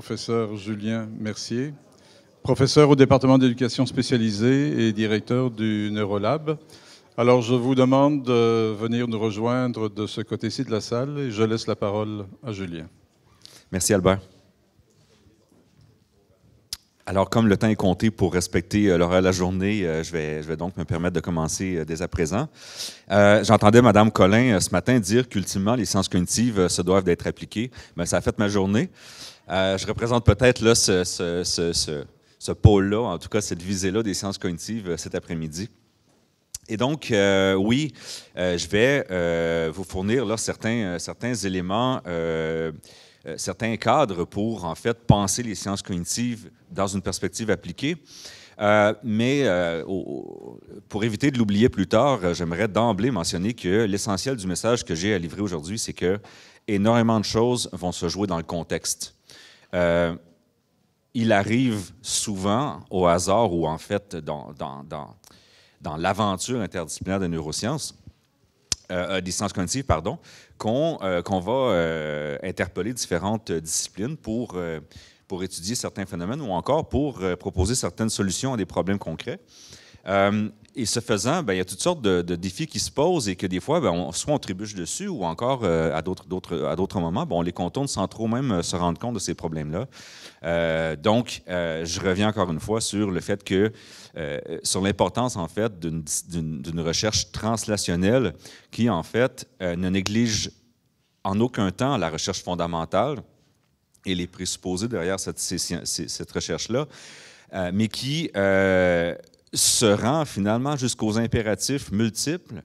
Professeur Julien Mercier, professeur au département d'éducation spécialisée et directeur du Neurolab. Alors, je vous demande de venir nous rejoindre de ce côté-ci de la salle et je laisse la parole à Julien. Merci, Albert. Alors, comme le temps est compté pour respecter euh, l'horaire de la journée, euh, je vais, je vais, donc me permettre de commencer euh, dès à présent. J'entendais Mme Collin ce matin dire qu'ultimement, les sciences cognitives se doivent d'être appliquées. mais ben, ça a fait ma journée. Euh, je représente peut-être là, ce, ce, ce, ce pôle-là, en tout cas cette visée-là des sciences cognitives euh, cet après-midi. Et donc, euh, oui, je vais vous fournir là, certains, certains éléments, certains cadres pour, en fait, penser les sciences cognitives dans une perspective appliquée. mais pour éviter de l'oublier plus tard, j'aimerais d'emblée mentionner que l'essentiel du message que j'ai à livrer aujourd'hui, c'est que énormément de choses vont se jouer dans le contexte. Euh, il arrive souvent au hasard ou en fait dans, dans, l'aventure interdisciplinaire des neurosciences, euh, euh, des sciences cognitives, pardon, qu'on va interpeller différentes disciplines pour, pour étudier certains phénomènes ou encore pour proposer certaines solutions à des problèmes concrets et ce faisant, ben, il y a toutes sortes de, défis qui se posent et que des fois, ben, on, soit on tribuche dessus ou encore euh, à d'autres moments, bon, on les contourne sans trop même euh, se rendre compte de ces problèmes-là. Euh, donc, je reviens encore une fois sur le fait que, sur l'importance en fait d'une recherche translationnelle qui en fait ne néglige en aucun temps la recherche fondamentale et les présupposés derrière cette, cette recherche-là. mais qui, euh, se rend finalement jusqu'aux impératifs multiples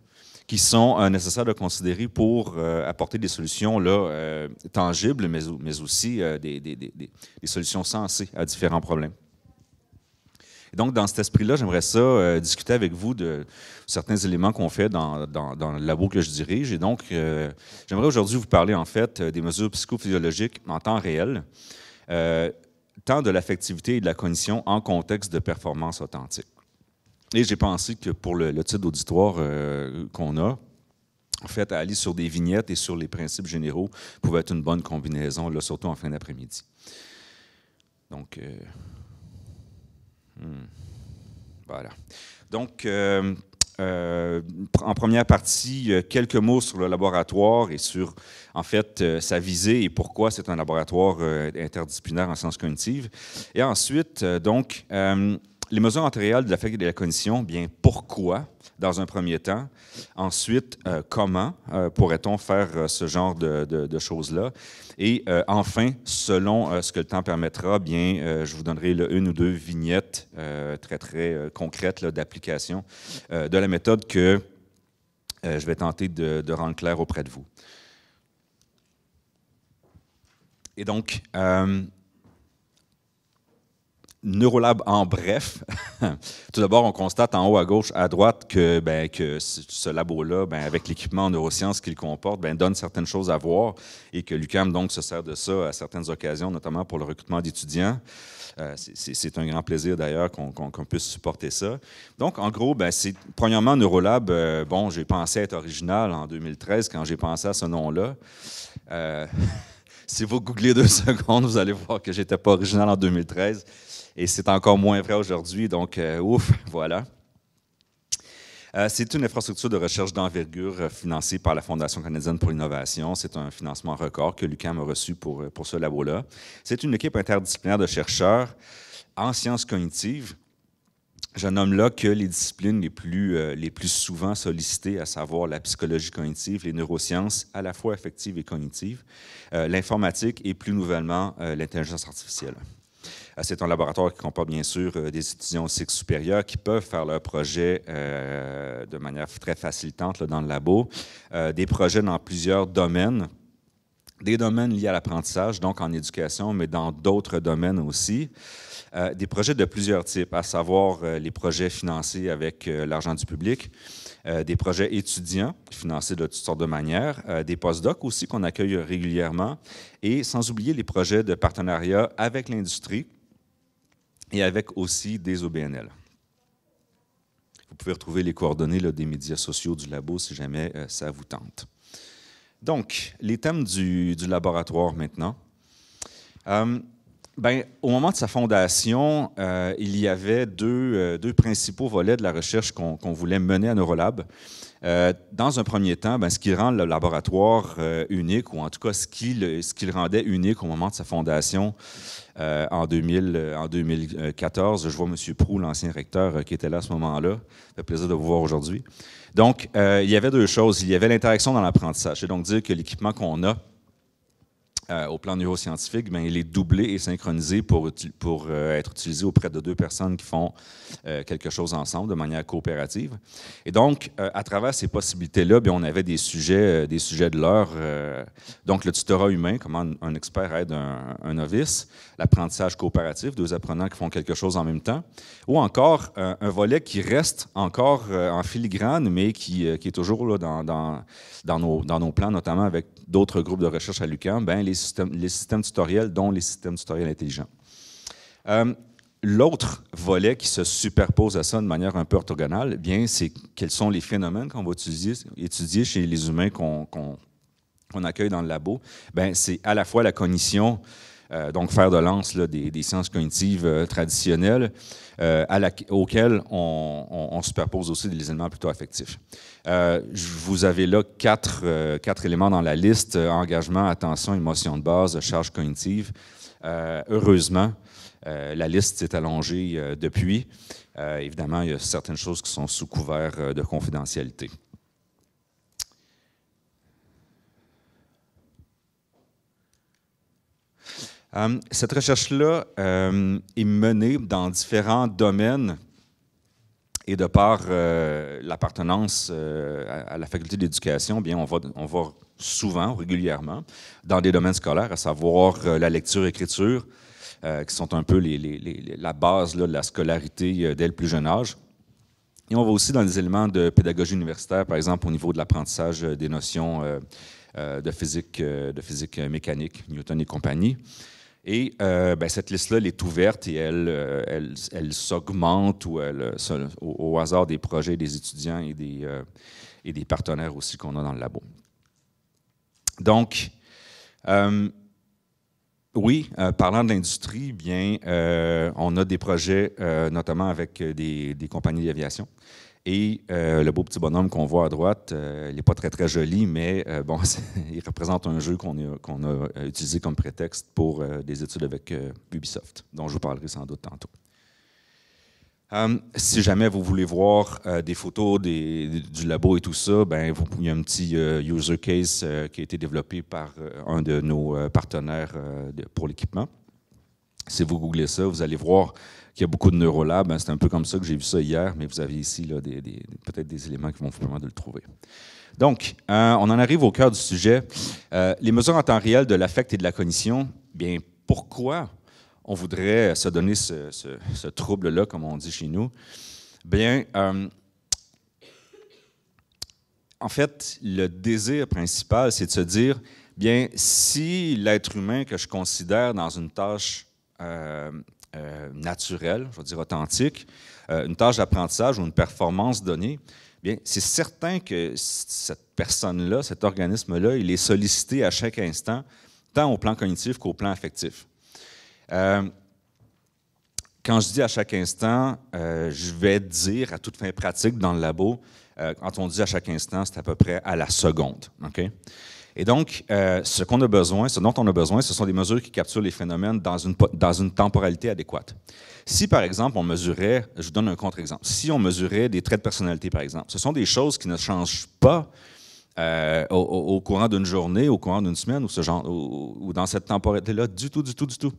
qui sont euh, nécessaires de considérer pour euh, apporter des solutions là, euh, tangibles, mais, mais aussi des, solutions sensées à différents problèmes. donc, dans cet esprit-là, j'aimerais ça discuter avec vous de certains éléments qu'on fait dans, dans, dans, le labo que je dirige. Et donc, j'aimerais aujourd'hui vous parler, en fait, des mesures psychophysiologiques en temps réel, tant de l'affectivité et de la cognition en contexte de performance authentique. Et j'ai pensé que pour le, type titre d'auditoire euh, qu'on a, en fait, aller sur des vignettes et sur les principes généraux pouvait être une bonne combinaison, là, surtout en fin d'après-midi. Donc, euh, hmm. voilà. Donc, euh, en première partie, quelques mots sur le laboratoire et sur, en fait, sa visée et pourquoi c'est un laboratoire interdisciplinaire en sciences cognitives. Et ensuite, donc, les mesures antérieures de la de la cognition, bien pourquoi dans un premier temps, ensuite euh, comment euh, pourrait-on faire euh, ce genre de, choses-là, et enfin, selon ce que le temps permettra, bien, je vous donnerai une ou deux vignettes très très concrètes d'application de la méthode que je vais tenter de, rendre claire auprès de vous. Et donc, Neurolab en bref. Tout d'abord, on constate en haut à gauche, à droite, que, ben, que ce labo-là, ben, avec l'équipement en neurosciences qu'il comporte, ben, donne certaines choses à voir et que l'UCAM donc se sert de ça à certaines occasions, notamment pour le recrutement d'étudiants. Euh, c'est un grand plaisir d'ailleurs qu'on puisse supporter ça. Donc, en gros, ben, c'est premièrement Neurolab. Euh, bon, j'ai pensé être original en 2013 quand j'ai pensé à ce nom-là. Euh, si vous googlez deux secondes, vous allez voir que j'étais pas original en 2013. Et c'est encore moins vrai aujourd'hui, donc euh, ouf, voilà. Euh, c'est une infrastructure de recherche d'envergure euh, financée par la Fondation canadienne pour l'innovation. C'est un financement record que l'UQAM a reçu pour, pour ce labo-là. C'est une équipe interdisciplinaire de chercheurs en sciences cognitives je nomme là que les disciplines les plus, les plus souvent sollicitées, à savoir la psychologie cognitive, les neurosciences, à la fois affectives et cognitives, l'informatique et plus nouvellement l'intelligence artificielle. Euh, c'est un laboratoire qui comporte bien sûr euh, des étudiants au cycle supérieur qui peuvent faire leurs projets euh, de manière très facilitante dans le labo, des projets dans plusieurs domaines des domaines liés à l'apprentissage, donc en éducation, mais dans d'autres domaines aussi. des projets de plusieurs types, à savoir les projets financés avec l'argent du public, des projets étudiants financés de toutes sortes de manières, des postdocs aussi qu'on accueille régulièrement, et sans oublier les projets de partenariat avec l'industrie, et avec aussi des OBNL. Vous pouvez retrouver les coordonnées des médias sociaux du labo si jamais euh, ça vous tente. Donc, les thèmes du, du laboratoire maintenant. Euh, ben, au moment de sa fondation, euh, il y avait deux, deux, principaux volets de la recherche qu'on voulait mener à Neurolab. dans un premier temps, ben, ce qui rend le laboratoire unique, ou en tout cas ce qui le, ce qui le rendait unique au moment de sa fondation, euh, en, 2000, euh, en 2014. Je vois M. proul l'ancien recteur, euh, qui était là à ce moment-là. fait plaisir de vous voir aujourd'hui. Donc, il y avait deux choses. Il y avait l'interaction dans l'apprentissage. C'est donc dire que l'équipement qu'on a au plan neuroscientifique, bien, il est doublé et synchronisé pour, pour être utilisé auprès de deux personnes qui font quelque chose ensemble de manière coopérative. Et donc, à travers ces possibilités-là, ben, on avait des sujets, des sujets de l'heure. donc, le tutorat humain, comment un expert aide un novice, l'apprentissage coopératif, deux apprenants qui font quelque chose en même temps, ou encore euh, un volet qui reste encore euh, en filigrane, mais qui, euh, est toujours là, dans, dans, nos, dans, nos, plans, notamment avec d'autres groupes de recherche à l'UQAM, ben, les, systèmes, les systèmes tutoriels, dont les systèmes tutoriels intelligents. L'autre volet qui se superpose à ça de manière un peu orthogonale, eh bien, c'est quels sont les phénomènes qu'on va étudier, chez les humains qu'on accueille dans le labo. Ben, c'est à la fois la cognition euh, donc faire de lance des, sciences cognitives euh, traditionnelles, euh, à auxquelles on, superpose aussi des éléments plutôt affectifs. vous avez là quatre, quatre éléments dans la liste, engagement, attention, émotion de base, charge cognitive. heureusement, la liste s'est allongée depuis. évidemment, il y a certaines choses qui sont sous couvert de confidentialité. Euh, cette recherche-là euh, est menée dans différents domaines et de par euh, l'appartenance à, la faculté d'éducation, bien, on va, on va souvent, régulièrement, dans des domaines scolaires, à savoir la lecture-écriture, qui sont un peu la base de la scolarité dès le plus jeune âge. Et on va aussi dans des éléments de pédagogie universitaire, par exemple au niveau de l'apprentissage des notions de physique, de physique mécanique, Newton et compagnie. Et euh, ben, cette liste-là, elle est ouverte et elle, euh, s'augmente ou au, hasard des projets des étudiants euh, et des, partenaires aussi qu'on a dans le labo. Donc, oui, parlant de l'industrie, bien, on a des projets, notamment avec des compagnies d'aviation. Et euh, le beau petit bonhomme qu'on voit à droite, euh, il n'est pas très très joli, mais euh, bon, il représente un jeu qu'on a, utilisé comme prétexte pour des études avec Ubisoft, dont je vous parlerai sans doute tantôt. Hum, si jamais vous voulez voir des photos du labo et tout ça, ben, il y a un petit user case qui a été développé par un de nos partenaires pour l'équipement. Si vous googlez ça, vous allez voir qu'il y a beaucoup de neurolabs. Hein. c'est un peu comme ça que j'ai vu ça hier, mais vous avez ici peut-être des éléments qui vont vous permettre de le trouver. Donc, euh, on en arrive au cœur du sujet. Euh, les mesures en temps réel de l'affect et de la cognition, bien, pourquoi on voudrait se donner ce, trouble-là, comme on dit chez nous? Bien, euh, en fait, le désir principal, c'est de se dire, bien, si l'être humain que je considère dans une tâche euh, euh naturelle, je veux dire authentique, euh, une tâche d'apprentissage ou une performance donnée, bien, c'est certain que cette personne-là, cet organisme-là, il est sollicité à chaque instant, tant au plan cognitif qu'au plan affectif. Euh, quand je dis à chaque instant, je vais dire à toute fin pratique dans le labo, quand on dit à chaque instant, c'est à peu près à la seconde. OK et donc, euh, ce qu'on a besoin, ce dont on a besoin, ce sont des mesures qui capturent les phénomènes dans une, dans une temporalité adéquate. Si, par exemple, on mesurait, je vous donne un contre-exemple, si on mesurait des traits de personnalité, par exemple, ce sont des choses qui ne changent pas euh, au, courant d'une journée, au courant d'une semaine ou, ce genre, ou, dans cette temporalité-là, du tout, du tout, du tout.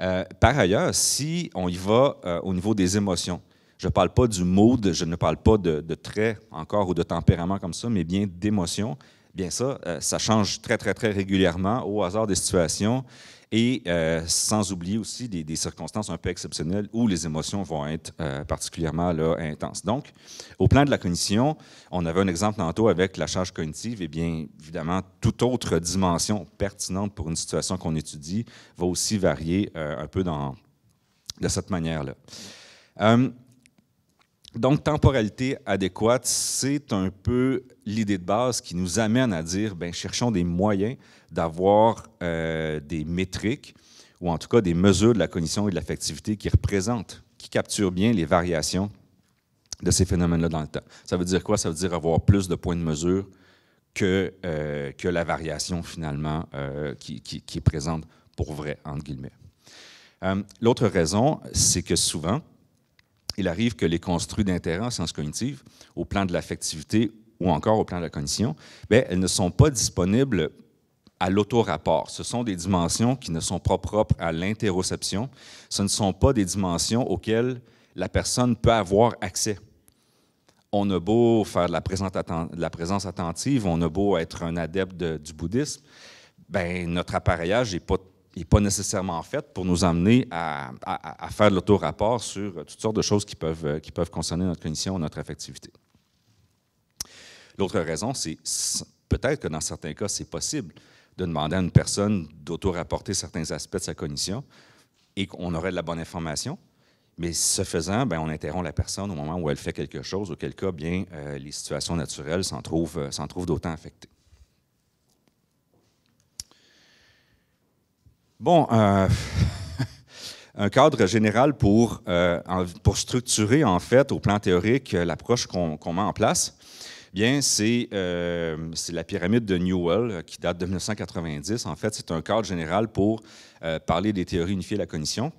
Euh, par ailleurs, si on y va au niveau des émotions, je ne parle pas du mood, je ne parle pas de, traits encore ou de tempérament comme ça, mais bien d'émotions bien ça, euh, ça change très, très, très régulièrement au hasard des situations et euh, sans oublier aussi des, circonstances un peu exceptionnelles où les émotions vont être euh, particulièrement là, intenses. Donc, au plan de la cognition, on avait un exemple tantôt avec la charge cognitive, et eh bien évidemment, toute autre dimension pertinente pour une situation qu'on étudie va aussi varier un peu dans, de cette manière-là donc, temporalité adéquate, c'est un peu l'idée de base qui nous amène à dire, ben, cherchons des moyens d'avoir euh, des métriques, ou en tout cas des mesures de la cognition et de l'affectivité qui représentent, qui capturent bien les variations de ces phénomènes-là dans le temps. Ça veut dire quoi? Ça veut dire avoir plus de points de mesure que, euh, que la variation finalement euh, qui, qui, est présente pour vrai, entre guillemets. L'autre raison, c'est que souvent, il arrive que les construits d'intérêt en sciences cognitives, au plan de l'affectivité ou encore au plan de la cognition, ben, elles ne sont pas disponibles à l'autorapport. Ce sont des dimensions qui ne sont pas propres à l'interoception. Ce ne sont pas des dimensions auxquelles la personne peut avoir accès. On a beau faire de la, présence attentive, on a beau être un adepte du bouddhisme, ben, notre appareillage n'est pas n'est pas nécessairement faite pour nous amener à, faire de l'autorapport sur euh, toutes sortes de choses qui peuvent, euh, qui peuvent concerner notre cognition ou notre affectivité. L'autre raison, c'est peut-être que dans certains cas, c'est possible de demander à une personne d'auto-rapporter certains aspects de sa cognition et qu'on aurait de la bonne information. Mais ce faisant, ben, on interrompt la personne au moment où elle fait quelque chose, auquel cas, bien, euh, les situations naturelles s'en trouvent d'autant affectées. Bon, euh, un cadre général pour, euh, pour structurer, en fait, au plan théorique, euh, l'approche qu'on met en place, eh bien, c'est la pyramide de Newell, qui date de 1990. En fait, c'est un cadre général pour parler des théories unifiées de la cognition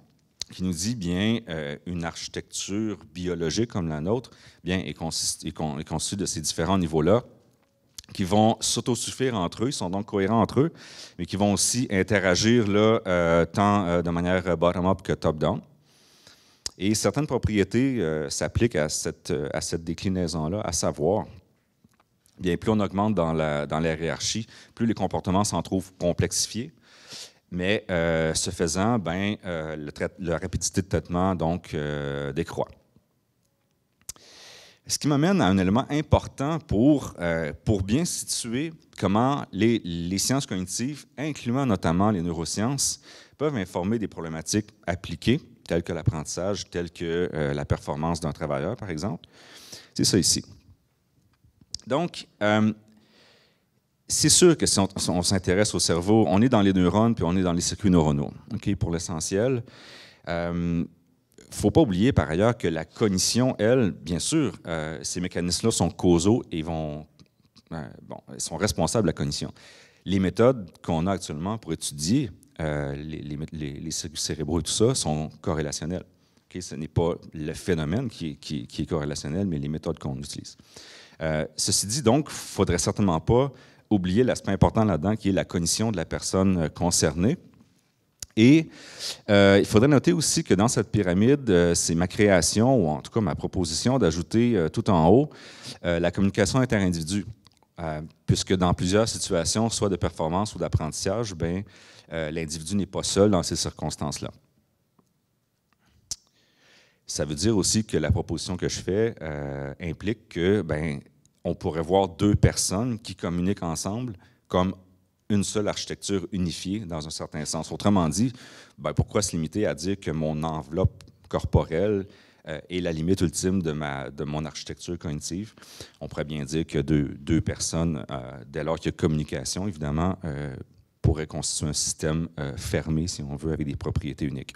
qui nous dit bien une architecture biologique comme la nôtre eh bien est, constituée est de ces différents niveaux-là qui vont s'autosuffire entre eux, ils sont donc cohérents entre eux, mais qui vont aussi interagir là, euh, tant euh, de manière euh, bottom-up que top-down. Et certaines propriétés s'appliquent à cette, à cette déclinaison-là, à savoir, bien plus on augmente dans la, dans hiérarchie, plus les comportements s'en trouvent complexifiés. Mais ce faisant, ben, le la rapidité de traitement donc décroît. Ce qui m'amène à un élément important pour, euh, pour bien situer comment les, sciences cognitives, incluant notamment les neurosciences, peuvent informer des problématiques appliquées, telles que l'apprentissage, telles que euh, la performance d'un travailleur, par exemple. C'est ça ici. Donc, euh, c'est sûr que si on, s'intéresse au cerveau, on est dans les neurones, puis on est dans les circuits neuronaux, pour l'essentiel ne faut pas oublier par ailleurs que la cognition, elle, bien sûr, euh, ces mécanismes-là sont causaux et vont, euh, sont responsables de la cognition. Les méthodes qu'on a actuellement pour étudier euh, les, circuits cérébraux et tout ça sont corrélationnelles. Ce n'est pas le phénomène qui, qui, est corrélationnel, mais les méthodes qu'on utilise. ceci dit, donc, il ne faudrait certainement pas oublier l'aspect important là-dedans qui est la cognition de la personne concernée et euh, il faudrait noter aussi que dans cette pyramide, euh, c'est ma création, ou en tout cas ma proposition d'ajouter euh, tout en haut la communication inter-individu, puisque dans plusieurs situations, soit de performance ou d'apprentissage, ben, l'individu n'est pas seul dans ces circonstances-là. Ça veut dire aussi que la proposition que je fais implique que ben, on pourrait voir deux personnes qui communiquent ensemble comme une seule architecture unifiée dans un certain sens. Autrement dit, ben, pourquoi se limiter à dire que mon enveloppe corporelle euh, est la limite ultime de, ma, de mon architecture cognitive? On pourrait bien dire que deux, deux personnes, euh, dès lors qu'il y a communication, évidemment, euh, pourraient constituer un système fermé, si on veut, avec des propriétés uniques.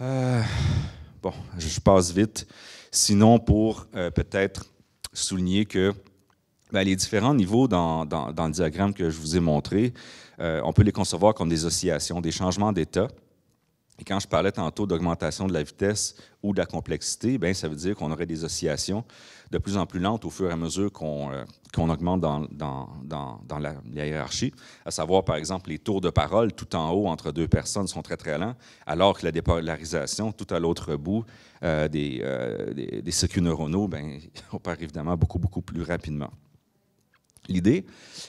bon, je passe vite. Sinon, pour peut-être souligner que ben, les différents niveaux dans, le diagramme que je vous ai montré, euh, on peut les concevoir comme des oscillations, des changements d'état. Et quand je parlais tantôt d'augmentation de la vitesse ou de la complexité, ben, ça veut dire qu'on aurait des oscillations de plus en plus lentes au fur et à mesure qu'on euh, augmente dans, la, hiérarchie. À savoir, par exemple, les tours de parole tout en haut entre deux personnes sont très, très lents, alors que la dépolarisation tout à l'autre bout euh, des, circuits neuronaux, bien, on évidemment beaucoup, beaucoup plus rapidement. L'idée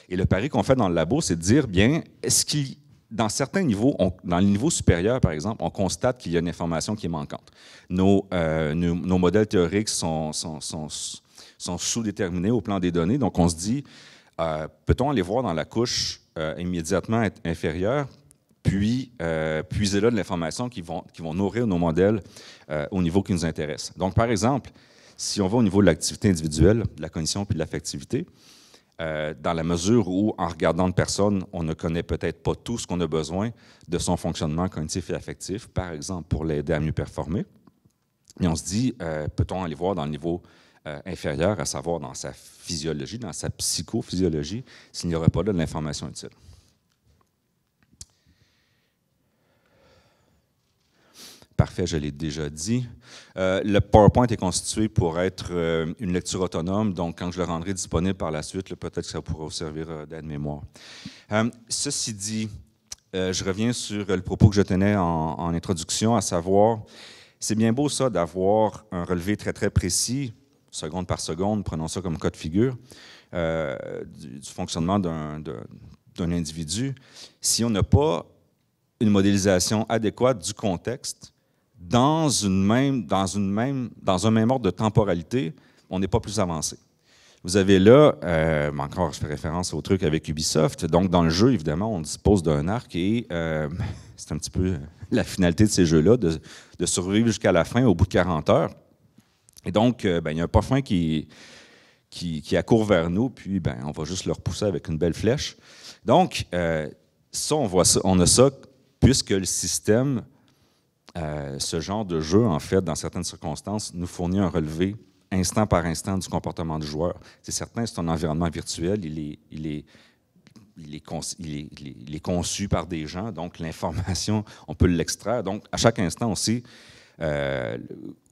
et le pari qu'on fait dans le labo, c'est de dire, bien, est-ce qu'il dans certains niveaux, dans le niveau supérieur, par exemple, on constate qu'il y a une information qui est manquante. Nos, euh, modèles théoriques sont, sous-déterminés au plan des données, donc on se dit, euh, peut-on aller voir dans la couche euh, immédiatement inférieure, puis puiser là de l'information qui vont, qui vont nourrir nos modèles au niveau qui nous intéresse. Donc, par exemple, si on va au niveau de l'activité individuelle, de la cognition puis de l'affectivité, euh, dans la mesure où, en regardant une personne, on ne connaît peut-être pas tout ce qu'on a besoin de son fonctionnement cognitif et affectif, par exemple, pour l'aider à mieux performer. Et on se dit, euh, peut-on aller voir dans le niveau euh, inférieur, à savoir dans sa physiologie, dans sa psychophysiologie, s'il n'y aurait pas de l'information utile. Parfait, je l'ai déjà dit. Euh, le PowerPoint est constitué pour être euh, une lecture autonome, donc quand je le rendrai disponible par la suite, peut-être que ça pourra vous servir euh, d'aide-mémoire. ceci dit, je reviens sur le propos que je tenais en, introduction, à savoir, c'est bien beau ça d'avoir un relevé très très précis, seconde par seconde, prenons ça comme cas de figure, du, fonctionnement d'un individu, si on n'a pas une modélisation adéquate du contexte, dans, une même, dans, une même, dans un même ordre de temporalité, on n'est pas plus avancé. Vous avez là, euh, encore je fais référence au truc avec Ubisoft, donc dans le jeu, évidemment, on dispose d'un arc et euh, c'est un petit peu euh, la finalité de ces jeux-là, de, de, survivre jusqu'à la fin au bout de 40 heures. Et donc, ben, il y a un parfum qui, qui, qui accourt vers nous, puis ben, on va juste le repousser avec une belle flèche. Donc, ça, on, voit ça, on a ça puisque le système euh, ce genre de jeu, en fait, dans certaines circonstances, nous fournit un relevé instant par instant du comportement du joueur. C'est certain, c'est un environnement virtuel, il est, il est, il est, il est, conçu par des gens, donc l'information, on peut l'extraire. Donc, à chaque instant, on sait euh,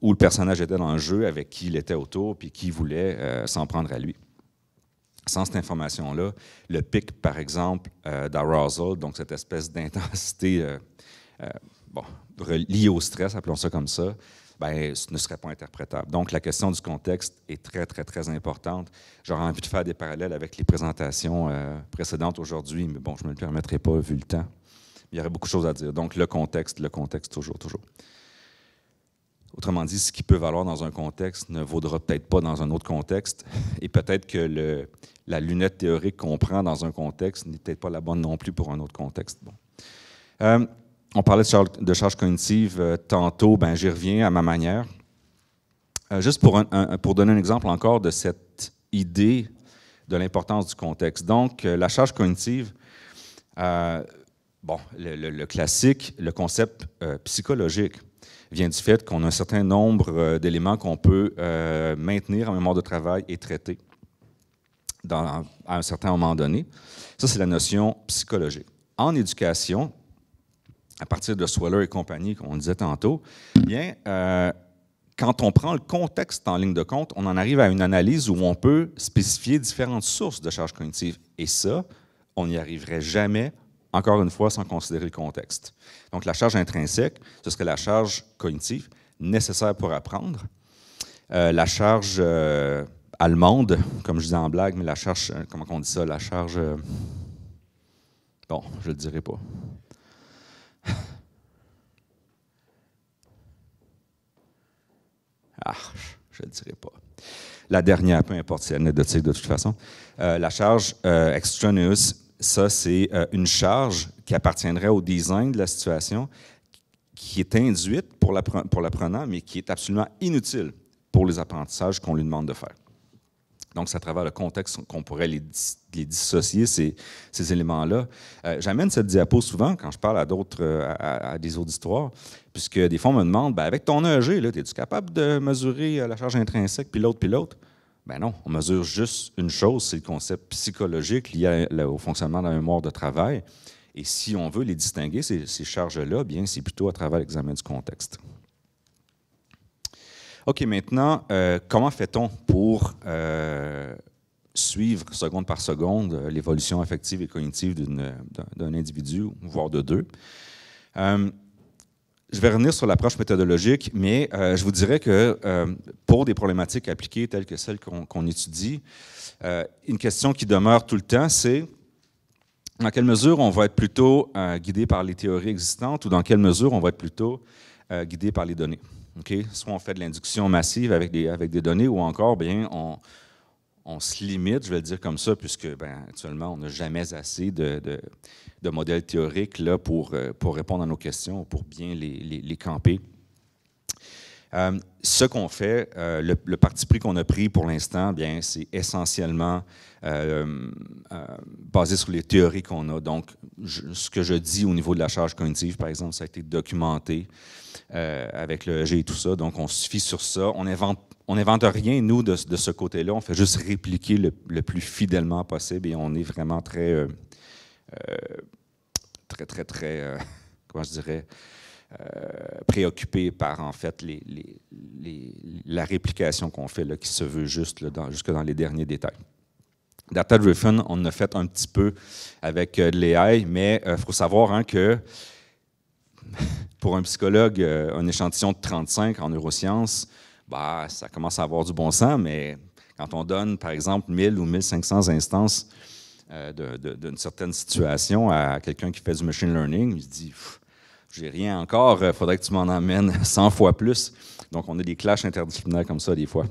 où le personnage était dans le jeu, avec qui il était autour, puis qui voulait euh, s'en prendre à lui. Sans cette information-là, le pic, par exemple, euh, d'arousal, donc cette espèce d'intensité bon, relié au stress, appelons ça comme ça, ben, ce ne serait pas interprétable. Donc, la question du contexte est très, très, très importante. J'aurais envie de faire des parallèles avec les présentations euh, précédentes aujourd'hui, mais bon, je ne me le permettrai pas vu le temps. Il y aurait beaucoup de choses à dire. Donc, le contexte, le contexte, toujours, toujours. Autrement dit, ce qui peut valoir dans un contexte ne vaudra peut-être pas dans un autre contexte, et peut-être que le, la lunette théorique qu'on prend dans un contexte n'est peut-être pas la bonne non plus pour un autre contexte. Bon. Euh, on parlait de, charge cognitive euh, tantôt, ben, j'y reviens à ma manière. Euh, juste pour, pour donner un exemple encore de cette idée de l'importance du contexte. Donc, euh, la charge cognitive, bon, le, classique, le concept psychologique vient du fait qu'on a un certain nombre d'éléments qu'on peut maintenir en mémoire de travail et traiter dans, à un certain moment donné. Ça, c'est la notion psychologique. En éducation, à partir de Sweller et compagnie, qu'on disait tantôt, eh bien, euh, quand on prend le contexte en ligne de compte, on en arrive à une analyse où on peut spécifier différentes sources de charges cognitives. Et ça, on n'y arriverait jamais, encore une fois, sans considérer le contexte. Donc, la charge intrinsèque, ce serait la charge cognitive nécessaire pour apprendre. Euh, la charge euh, allemande, comme je disais en blague, mais la charge, comment on dit ça, la charge... bon, je ne le dirai pas. Ah, je ne dirai pas. La dernière, peu importe si elle n'est de de toute façon. Euh, la charge euh, extraneous, ça, c'est euh, une charge qui appartiendrait au design de la situation, qui est induite pour l'apprenant, mais qui est absolument inutile pour les apprentissages qu'on lui demande de faire. Donc, c'est à travers le contexte qu'on pourrait les, dissocier, ces, éléments-là. Euh, j'amène cette diapo souvent quand je parle à d'autres, euh, à, des auditoires, puisque des fois, on me demande ben, avec ton EG, es-tu capable de mesurer euh, la charge intrinsèque, puis l'autre, puis l'autre ben non, on mesure juste une chose, c'est le concept psychologique lié au fonctionnement de la mémoire de travail. Et si on veut les distinguer, ces, ces charges-là, bien, c'est plutôt à travers l'examen du contexte. OK, maintenant, euh, comment fait-on pour euh, suivre seconde par seconde euh, l'évolution affective et cognitive d'un individu, voire de deux? je vais revenir sur l'approche méthodologique, mais je vous dirais que pour des problématiques appliquées telles que celles qu'on étudie, une question qui demeure tout le temps, c'est dans quelle mesure on va être plutôt guidé par les théories existantes ou dans quelle mesure on va être plutôt guidé par les données. Soit on fait de l'induction massive avec des, données ou encore, bien, on, se limite, je vais le dire comme ça, puisque ben, actuellement, on n'a jamais assez de, modèles théoriques là, euh, pour, répondre à nos questions, pour bien les camper. Euh, ce qu'on fait, euh, le, parti pris qu'on a pris pour l'instant, bien, c'est essentiellement euh, basé sur les théories qu'on a. Donc, ce que je dis au niveau de la charge cognitive, par exemple, ça a été documenté avec le G et tout ça. Donc, on suffit sur ça. On invente on n'invente rien, nous, de, ce côté-là. On fait juste répliquer le, le, plus fidèlement possible et on est vraiment très, très, très, très, comment je dirais, euh, préoccupé par, en fait, la réplication qu'on fait, là, qui se veut juste, jusque dans les derniers détails. Data Driven, on a fait un petit peu avec euh, l'AI, mais il euh, faut savoir hein, que pour un psychologue, un échantillon de 35 en neurosciences, bah, ça commence à avoir du bon sens, mais quand on donne, par exemple, 1000 ou 1500 instances d'une certaine situation à quelqu'un qui fait du machine learning, il se dit, j'ai rien encore, il euh, faudrait que tu m'en amènes 100 fois plus. Donc, on a des clashs interdisciplinaires comme ça des fois.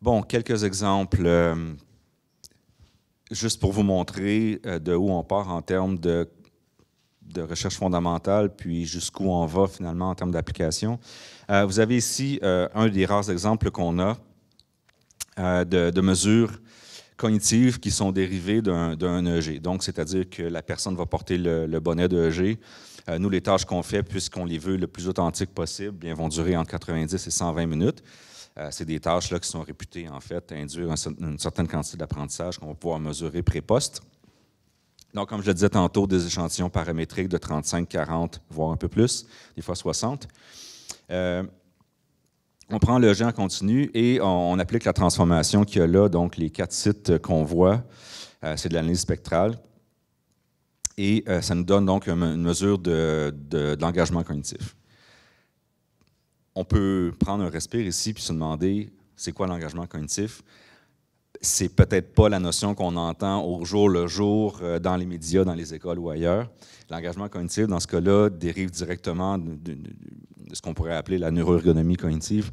Bon, quelques exemples, euh, juste pour vous montrer euh, de où on part en termes de de recherche fondamentale, puis jusqu'où on va finalement en termes d'application. Euh, vous avez ici euh, un des rares exemples qu'on a euh, de, mesures cognitives qui sont dérivées d'un EG. Donc, c'est-à-dire que la personne va porter le, bonnet d'EG. E nous, les tâches qu'on fait, puisqu'on les veut le plus authentique possible, bien, vont durer entre 90 et 120 minutes. C'est des tâches là, qui sont réputées, en fait, induire une certaine quantité d'apprentissage qu'on va pouvoir mesurer pré-poste. Donc, comme je le disais tantôt, des échantillons paramétriques de 35, 40, voire un peu plus, des fois 60. Euh, on prend le jet en continu et on, applique la transformation qu'il y a là, donc les quatre sites qu'on voit. Euh, c'est de l'analyse spectrale. Et euh, ça nous donne donc une, mesure de, l'engagement cognitif. On peut prendre un respire ici puis se demander c'est quoi l'engagement cognitif c'est peut-être pas la notion qu'on entend au jour le jour euh, dans les médias, dans les écoles ou ailleurs. L'engagement cognitif, dans ce cas-là, dérive directement de, ce qu'on pourrait appeler la neuroergonomie cognitive.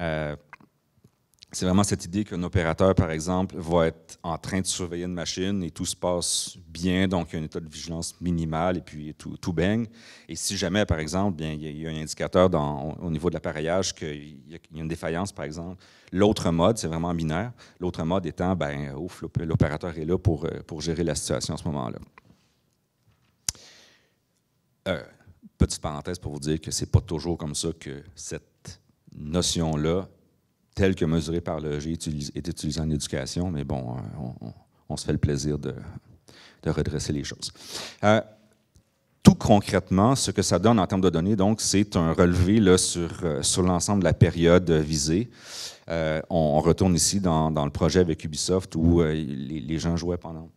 Euh, c'est vraiment cette idée qu'un opérateur, par exemple, va être en train de surveiller une machine et tout se passe bien, donc il y a un état de vigilance minimal et puis tout, tout baigne. Et si jamais, par exemple, bien, il y a un indicateur au niveau de l'appareillage qu'il y a une défaillance, par exemple, l'autre mode, c'est vraiment binaire, l'autre mode étant, ben, ouf, l'opérateur est là pour, euh, pour gérer la situation à ce moment-là. Euh, petite parenthèse pour vous dire que ce n'est pas toujours comme ça que cette notion-là tel que mesuré par le G est utilisé en éducation, mais bon, euh, on, se fait le plaisir de, redresser les choses. Euh, tout concrètement, ce que ça donne en termes de données, donc, c'est un relevé là, sur, euh, sur l'ensemble de la période visée. on, retourne ici dans, le projet avec Ubisoft où les, les, gens jouaient pendant,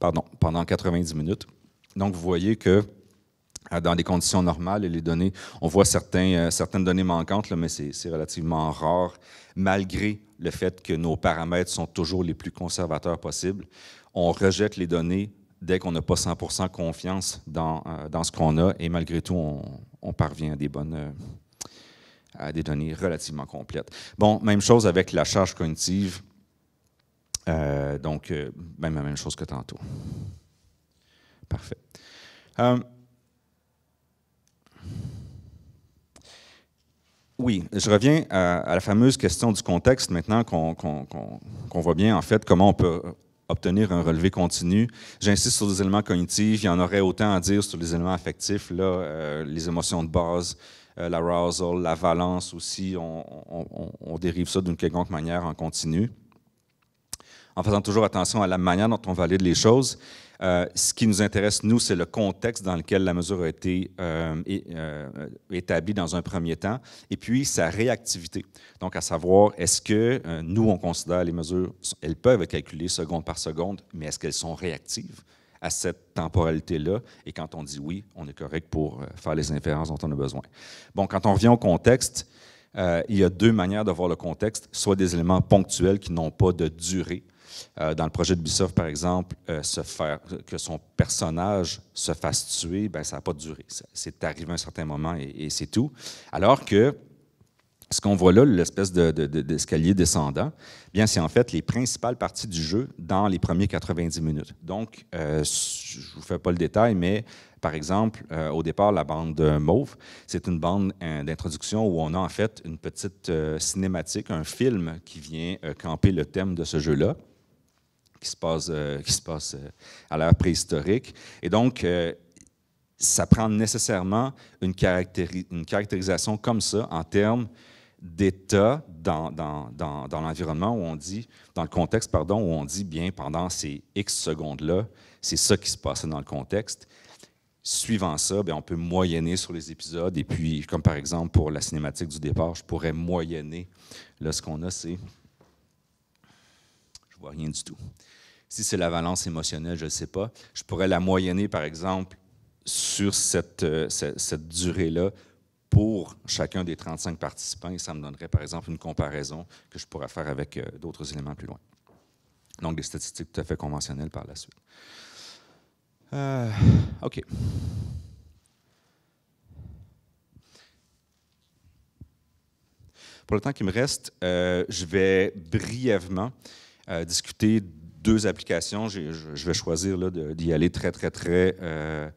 pardon, pendant 90 minutes. Donc, vous voyez que ah, dans des conditions normales et les données, on voit certains, euh, certaines données manquantes, mais c'est relativement rare, malgré le fait que nos paramètres sont toujours les plus conservateurs possibles. On rejette les données dès qu'on n'a pas 100 confiance euh, dans, ce qu'on a, et malgré tout, on, parvient à des bonnes euh, à des données relativement complètes. Bon, même chose avec la charge cognitive, donc même la même chose que tantôt. Parfait. Oui, je reviens à, la fameuse question du contexte maintenant qu'on voit bien en fait comment on peut obtenir un relevé continu. J'insiste sur les éléments cognitifs, il y en aurait autant à dire sur les éléments affectifs, là, euh, les émotions de base, la euh, l'arousal, la valence aussi, on, on dérive ça d'une quelconque manière en continu, en faisant toujours attention à la manière dont on valide les choses. Euh, ce qui nous intéresse, nous, c'est le contexte dans lequel la mesure a été euh, euh, établie dans un premier temps, et puis sa réactivité. Donc, à savoir, est-ce que nous, on considère les mesures, elles peuvent être calculées seconde par seconde, mais est-ce qu'elles sont réactives à cette temporalité-là. Et quand on dit oui, on est correct pour faire les inférences dont on a besoin. Bon, quand on revient au contexte, il y a deux manières de voir le contexte, soit des éléments ponctuels qui n'ont pas de durée, euh, dans le projet de Bissoff, par exemple, euh, que son personnage se fasse tuer, ben, ça n'a pas duré. C'est arrivé à un certain moment et, c'est tout. Alors que ce qu'on voit là, l'espèce d'escalier de, descendant, eh bien, c'est en fait les principales parties du jeu dans les premiers 90 minutes. Donc, euh, je ne vous fais pas le détail, mais par exemple, au départ, la bande Mauve, c'est une bande d'introduction où on a en fait une petite cinématique, un film qui vient camper le thème de ce jeu-là qui se passe, euh, qui se passe euh, à l'ère préhistorique. Et donc, euh, ça prend nécessairement une, une, caractérisation comme ça en termes d'état dans, dans, l'environnement où on dit, dans le contexte, pardon, où on dit bien pendant ces X secondes-là, c'est ça qui se passait dans le contexte. Suivant ça, on peut moyenner sur les épisodes. Et puis, comme par exemple pour la cinématique du départ, je pourrais moyenner. Là, ce qu'on a, c'est. Je vois rien du tout. Si c'est la valence émotionnelle, je ne sais pas. Je pourrais la moyenner, par exemple, sur cette, euh, cette, durée-là pour chacun des 35 participants et ça me donnerait, par exemple, une comparaison que je pourrais faire avec euh, d'autres éléments plus loin. Donc, des statistiques tout à fait conventionnelles par la suite. Euh, OK. Pour le temps qui me reste, je vais brièvement discuter deux applications. Je, vais choisir d'y aller très, très, très, euh,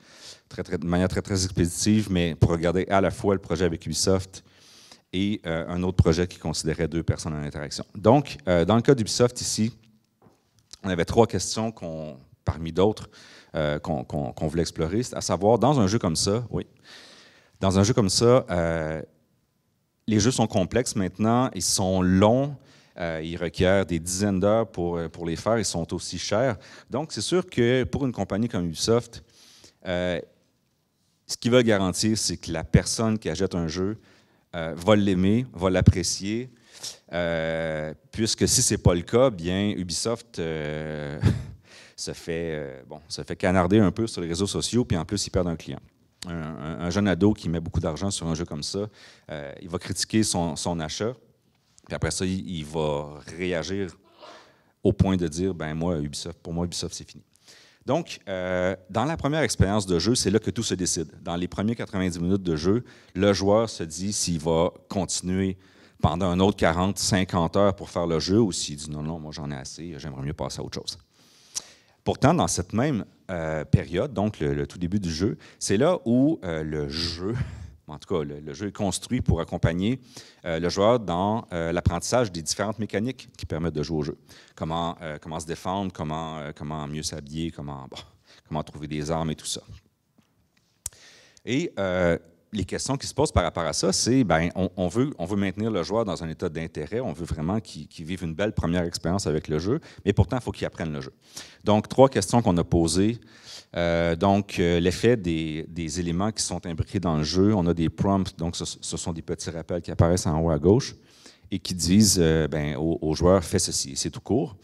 très, très, de manière très, très expéditive, mais pour regarder à la fois le projet avec Ubisoft et euh, un autre projet qui considérait deux personnes en interaction. Donc, euh, dans le cas d'Ubisoft ici, on avait trois questions parmi d'autres qu'on, voulait explorer, à savoir, dans un jeu comme ça, oui, dans un jeu comme ça, les jeux sont complexes maintenant, ils sont longs, euh, ils requièrent des dizaines d'heures pour, euh, pour les faire. Ils sont aussi chers. Donc, c'est sûr que pour une compagnie comme Ubisoft, euh, ce qui veulent garantir, c'est que la personne qui achète un jeu va l'aimer, va l'apprécier. puisque si c'est pas le cas, bien Ubisoft se fait bon, se fait canarder un peu sur les réseaux sociaux, puis en plus ils perdent un client. Un, jeune ado qui met beaucoup d'argent sur un jeu comme ça, il va critiquer son, son achat. Puis après ça, il, va réagir au point de dire, ben moi, Ubisoft, pour moi, Ubisoft, c'est fini. Donc, euh, dans la première expérience de jeu, c'est là que tout se décide. Dans les premiers 90 minutes de jeu, le joueur se dit s'il va continuer pendant un autre 40, 50 heures pour faire le jeu ou s'il dit non, non, moi j'en ai assez, j'aimerais mieux passer à autre chose. Pourtant, dans cette même euh, période, donc le, tout début du jeu, c'est là où euh, le jeu, en tout cas, le, jeu est construit pour accompagner euh, le joueur dans euh, l'apprentissage des différentes mécaniques qui permettent de jouer au jeu. Comment, euh, comment se défendre, comment, comment mieux s'habiller, comment, comment trouver des armes et tout ça. Et les questions qui se posent par rapport à ça, c'est ben, on, veut, on veut maintenir le joueur dans un état d'intérêt, on veut vraiment qu'il vive une belle première expérience avec le jeu, mais pourtant, il faut qu'il apprenne le jeu. Donc, trois questions qu'on a posées. Euh, donc, euh, l'effet des, éléments qui sont imbriqués dans le jeu, on a des prompts, donc ce, sont des petits rappels qui apparaissent en haut à gauche et qui disent euh, ben, au fais ceci, c'est tout court.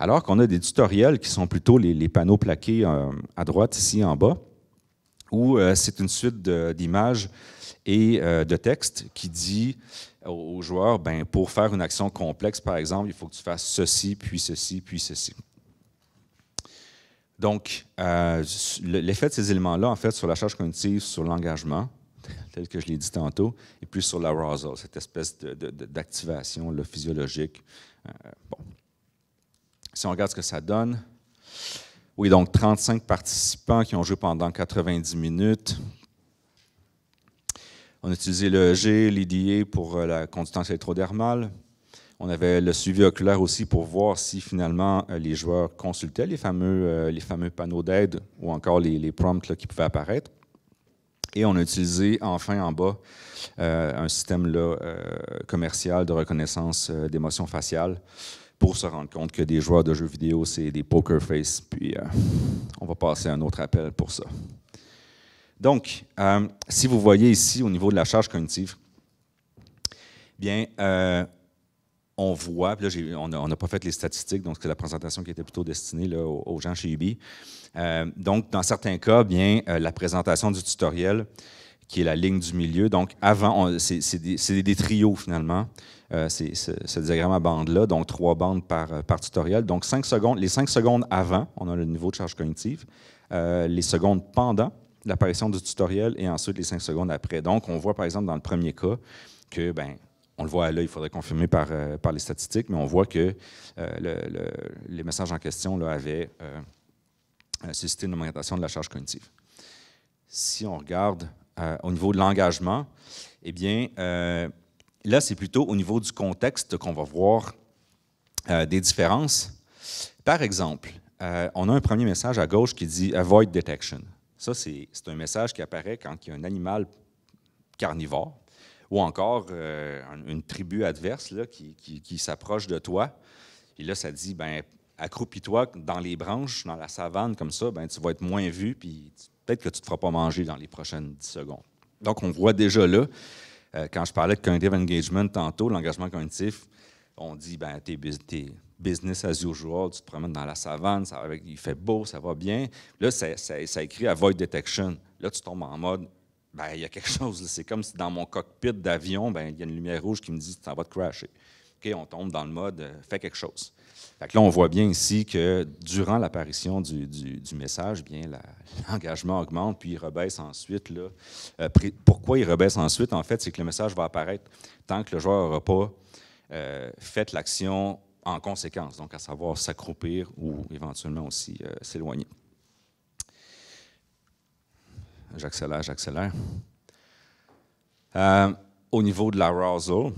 Alors qu'on a des tutoriels qui sont plutôt les panneaux plaqués à droite ici en bas où euh, c'est une suite d'images et euh, de textes qui dit aux joueurs, ben, pour faire une action complexe, par exemple, il faut que tu fasses ceci, puis ceci, puis ceci. Donc, euh, l'effet de ces éléments-là, en fait, sur la charge cognitive, sur l'engagement, tel que je l'ai dit tantôt, et plus sur l'arousal, cette espèce d'activation physiologique. Si on regarde ce que ça donne, oui, donc 35 participants qui ont joué pendant 90 minutes. On a utilisé le G, l'IDA pour euh, la conductance électrodermale. On avait le suivi oculaire aussi pour voir si finalement euh, les joueurs consultaient les fameux, euh, les fameux panneaux d'aide ou encore les, prompts qui pouvaient apparaître. Et on a utilisé enfin en bas un système là, commercial de reconnaissance d'émotions faciales pour se rendre compte que des joueurs de jeux vidéo, c'est des poker face. Puis euh, on va passer à un autre appel pour ça. Donc, euh, si vous voyez ici au niveau de la charge cognitive, bien, euh, on voit, puis là, on n'a pas fait les statistiques, donc c'est la présentation qui était plutôt destinée aux, gens chez Ubi. donc, dans certains cas, bien, la présentation du tutoriel qui est la ligne du milieu. Donc, avant, c'est des, des, trios finalement, euh, ce diagramme à bande-là, donc trois bandes par, euh, par tutoriel. Donc, cinq secondes, les cinq secondes avant, on a le niveau de charge cognitive, euh, les secondes pendant l'apparition du tutoriel et ensuite les cinq secondes après. Donc, on voit par exemple dans le premier cas que, ben, on le voit à l'œil, il faudrait confirmer par, par les statistiques, mais on voit que les messages en question là, avaient suscité une augmentation de la charge cognitive. Si on regarde euh, au niveau de l'engagement, eh bien, euh, là, c'est plutôt au niveau du contexte qu'on va voir euh, des différences. Par exemple, on a un premier message à gauche qui dit Avoid detection. Ça, c'est un message qui apparaît quand il y a un animal carnivore ou encore une tribu adverse là, qui, qui, qui s'approche de toi. Et là, ça dit ben, accroupis-toi dans les branches, dans la savane, comme ça, ben, tu vas être moins vu, puis peut-être que tu ne te feras pas manger dans les prochaines 10 secondes. Donc, on voit déjà là, euh, quand je parlais de cognitive engagement tantôt, l'engagement cognitif, on dit, ben, es business as usual, tu te promènes dans la savane, ça va, il fait beau, ça va bien. Là, ça, ça, écrit avoid detection. Là, tu tombes en mode, ben, il y a quelque chose. C'est comme si dans mon cockpit d'avion, ben, il y a une lumière rouge qui me dit, ça va te crasher. OK, on tombe dans le mode, euh, fais quelque chose là, on voit bien ici que durant l'apparition du, message, bien l'engagement augmente, puis il rebaisse ensuite. Euh, pourquoi il rebaisse ensuite? En fait, c'est que le message va apparaître tant que le joueur n'aura pas euh, fait l'action en conséquence, donc à savoir s'accroupir ou éventuellement aussi euh, s'éloigner. J'accélère, j'accélère. au niveau de l'arousal,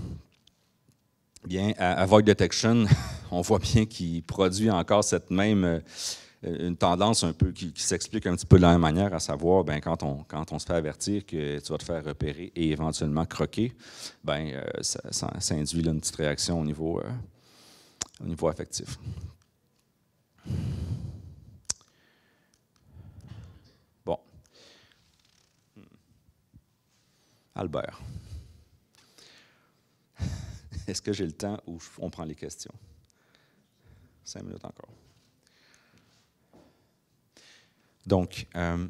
Bien, à Void Detection, on voit bien qu'il produit encore cette même euh, une tendance un peu qui, s'explique un petit peu de la même manière, à savoir, ben, quand, on, se fait avertir que tu vas te faire repérer et éventuellement croquer, bien, euh, ça, induit une petite réaction au niveau, euh, au niveau affectif. Bon. Albert. Est-ce que j'ai le temps ou on prend les questions? Cinq minutes encore. Donc, euh,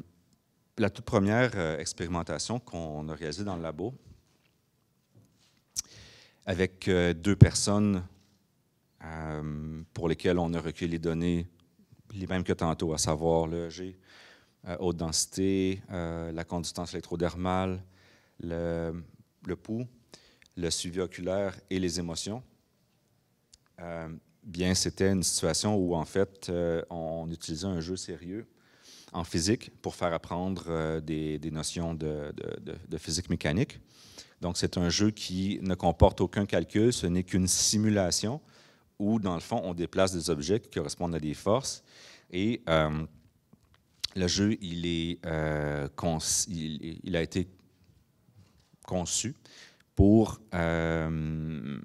la toute première euh, expérimentation qu'on a réalisée dans le labo, avec euh, deux personnes pour lesquelles on a recueilli les données, les mêmes que tantôt, à savoir le G, haute densité, la conductance électrodermale, le, le pouls, le suivi oculaire et les émotions, euh, bien, c'était une situation où, en fait, euh, on utilisait un jeu sérieux en physique pour faire apprendre euh, des, notions de, physique mécanique. Donc, c'est un jeu qui ne comporte aucun calcul, ce n'est qu'une simulation où, dans le fond, on déplace des objets qui correspondent à des forces. Et le jeu, il, est, il a été conçu pour euh,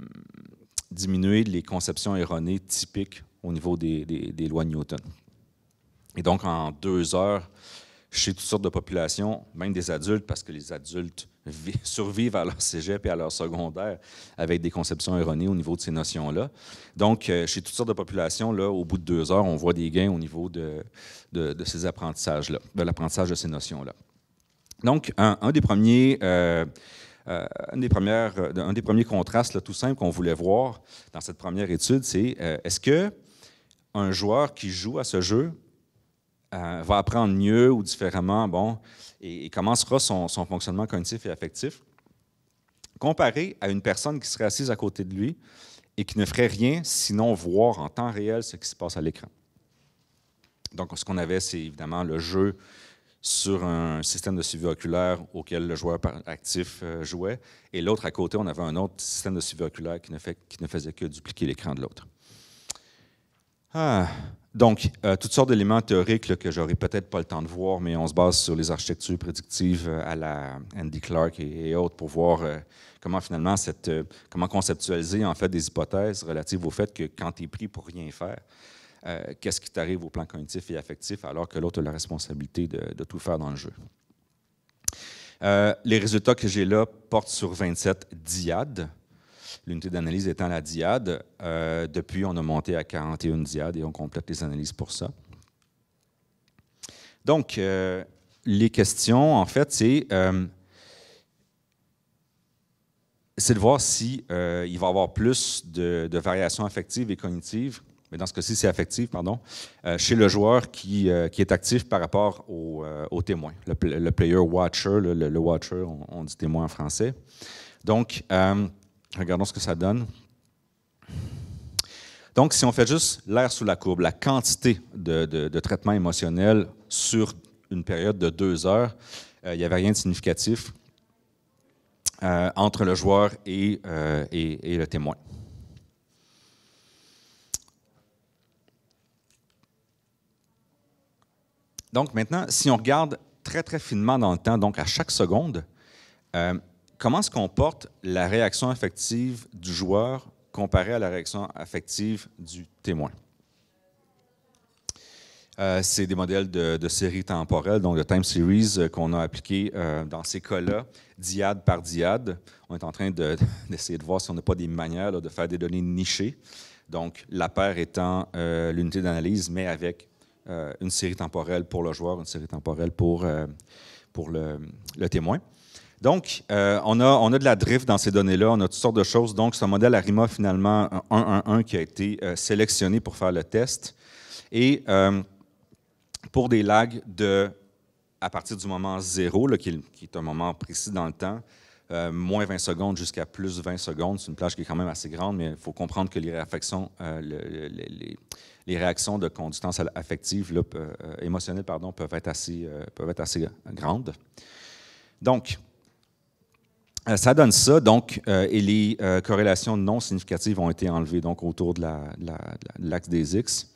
diminuer les conceptions erronées typiques au niveau des, des, lois Newton. Et donc, en deux heures, chez toutes sortes de populations, même des adultes, parce que les adultes survivent à leur cégep et à leur secondaire avec des conceptions erronées au niveau de ces notions-là. Donc, euh, chez toutes sortes de populations, là, au bout de deux heures, on voit des gains au niveau de, de, ces apprentissages-là, de l'apprentissage de ces notions-là. Donc, un, des premiers euh, euh, euh, un, des premiers contrastes tout simple qu'on voulait voir dans cette première étude, c'est euh, est-ce qu'un que un joueur qui joue à ce jeu va apprendre mieux ou différemment, bon, et, comment sera son, son, fonctionnement cognitif et affectif, comparé à une personne qui serait assise à côté de lui et qui ne ferait rien sinon voir en temps réel ce qui se passe à l'écran. Donc, ce qu'on avait, c'est évidemment le jeu sur un système de suivi oculaire auquel le joueur actif euh, jouait, et l'autre à côté, on avait un autre système de suivi oculaire qui ne, faisait que dupliquer l'écran de l'autre. Ah, donc, euh, toutes sortes d'éléments théoriques que j'aurais peut-être pas le temps de voir, mais on se base sur les architectures prédictives euh, à la Andy Clark et, autres pour voir comment finalement cette, comment conceptualiser en fait des hypothèses relatives au fait que quand tu es pris pour rien faire, euh, qu'est-ce qui t'arrive au plan cognitif et affectif, alors que l'autre a la responsabilité de, tout faire dans le jeu. Euh, les résultats que j'ai là portent sur 27 diades. L'unité d'analyse étant la diade. Euh, depuis, on a monté à 41 diades et on complète les analyses pour ça. Donc, les questions, en fait, c'est de voir s'il si, il va y avoir plus de, variations affectives et cognitives mais dans ce cas-ci, c'est affectif, pardon, euh, chez le joueur qui, euh, qui, est actif par rapport au, euh, témoin, le, player watcher, le, watcher, on, dit témoin en français. Donc, regardons ce que ça donne. Donc, si on fait juste l'air sous la courbe, la quantité de, traitement émotionnel sur une période de deux heures, il n'y avait rien de significatif entre le joueur et le témoin. Donc maintenant, si on regarde très très finement dans le temps, donc à chaque seconde, euh, comment se comporte la réaction affective du joueur comparée à la réaction affective du témoin? Euh, c'est des modèles de, séries temporelles, donc de time series euh, qu'on a appliqués dans ces cas-là, diade par diade. On est en train d'essayer de, voir si on n'a pas des manières de faire des données nichées. Donc, la paire étant l'unité d'analyse, mais avec euh, une série temporelle pour le joueur, une série temporelle pour, euh, pour le, témoin. Donc, euh, on, a, on a de la drift dans ces données-là, on a toutes sortes de choses. Donc, ce modèle ARIMA, finalement, 1-1-1, qui a été sélectionné pour faire le test. Et pour des lags de, à partir du moment zéro, qui, est un moment précis dans le temps, moins 20 secondes jusqu'à plus 20 secondes. C'est une plage qui est quand même assez grande, mais il faut comprendre que les réaffections, les, les réactions de conductance affective, euh, émotionnelle, pardon, peuvent être assez, euh, peuvent être assez euh, grandes. Donc, ça donne ça, donc, et les corrélations non significatives ont été enlevées, donc autour de l'axe des X.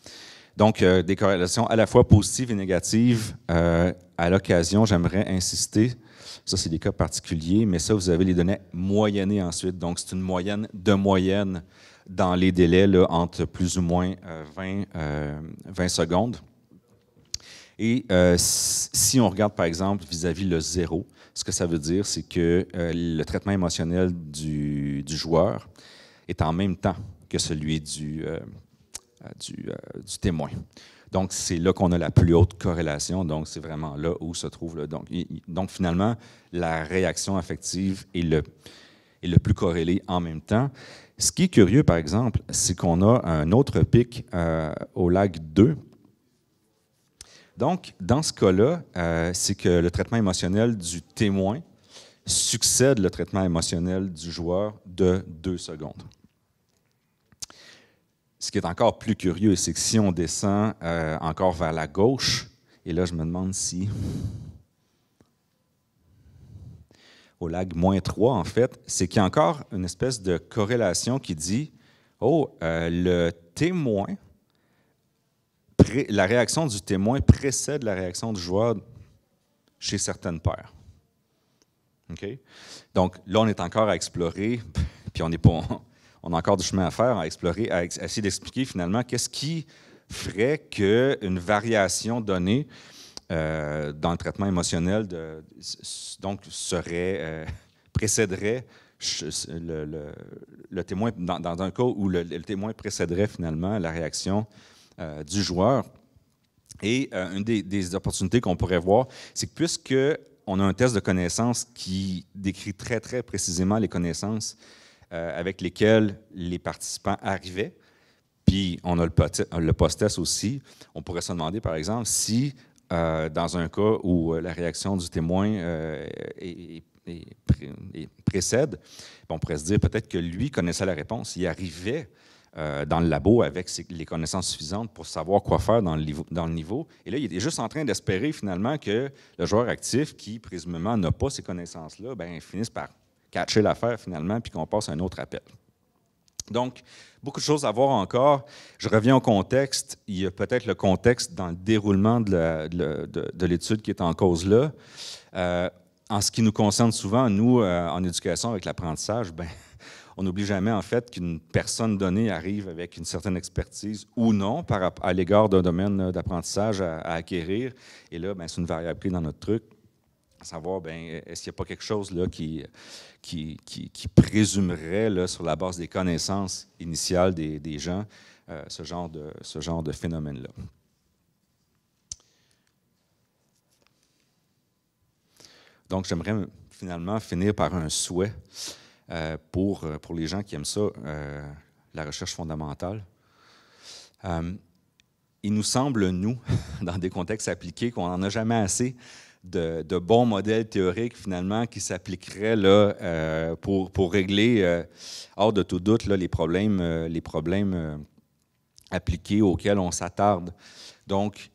Donc, des corrélations à la fois positives et négatives. à l'occasion, j'aimerais insister ça, c'est des cas particuliers, mais ça, vous avez les données moyennées ensuite. Donc, c'est une moyenne de moyenne dans les délais entre plus ou moins 20, euh, 20 euh, secondes. Et euh, si on regarde, par exemple, vis-à-vis le zéro, ce que ça veut dire, c'est que le traitement émotionnel du, du, joueur est en même temps que celui du, du, témoin. Donc, c'est là qu'on a la plus haute corrélation. Donc, c'est vraiment là où se trouve le. Donc, donc finalement, la réaction affective est le, est le plus corrélée en même temps. Ce qui est curieux, par exemple, c'est qu'on a un autre pic euh, au lag 2. Donc, dans ce cas-là, euh, c'est que le traitement émotionnel du témoin succède le traitement émotionnel du joueur de 2 secondes. Ce qui est encore plus curieux, c'est que si on descend euh, encore vers la gauche, et là je me demande si au lag moins 3, en fait, c'est qu'il y a encore une espèce de corrélation qui dit, oh, euh, le témoin, la réaction du témoin précède la réaction du joueur chez certaines paires. ok Donc là, on est encore à explorer, puis on, est pas, on a encore du chemin à faire à explorer, à essayer d'expliquer finalement qu'est-ce qui ferait qu'une variation donnée euh, dans le traitement émotionnel, donc serait, euh, précéderait le, témoin, dans, un cas où le, témoin précéderait finalement la réaction euh, du joueur. Et une des, opportunités qu'on pourrait voir, c'est que puisqu'on a un test de connaissances qui décrit très très précisément les connaissances avec lesquelles les participants arrivaient, puis on a le, post-test aussi. On pourrait se demander, par exemple, si euh, dans un cas où euh, la réaction du témoin euh, est, précède, ben, on pourrait se dire peut-être que lui connaissait la réponse, il arrivait dans le labo avec les connaissances suffisantes pour savoir quoi faire dans le, niveau, Et là, il est juste en train d'espérer finalement que le joueur actif, qui présumément n'a pas ces connaissances-là, ben, finisse par catcher l'affaire finalement, puis qu'on passe un autre appel. Donc, beaucoup de choses à voir encore. Je reviens au contexte. Il y a peut-être le contexte dans le déroulement de l'étude qui est en cause là. Euh, en ce qui nous concerne souvent, nous, euh, en éducation avec l'apprentissage, ben, on n'oublie jamais en fait qu'une personne donnée arrive avec une certaine expertise ou non par, à l'égard d'un domaine euh, d'apprentissage à, à, acquérir. Et là, ben, c'est une variable clé dans notre truc à savoir, ben, est-ce qu'il n'y a pas quelque chose là, qui, qui, qui, présumerait, sur la base des connaissances initiales des, des gens, euh, ce genre de, ce genre de phénomène-là? Donc, j'aimerais finalement finir par un souhait euh, pour, pour les gens qui aiment ça, euh, la recherche fondamentale. il nous semble, nous, dans des contextes appliqués, qu'on n'en a jamais assez de, bons modèles théoriques finalement qui s'appliqueraient là, euh, pour, régler, euh, hors de tout doute, les problèmes, euh, les problèmes appliqués auxquels on s'attarde. Donc,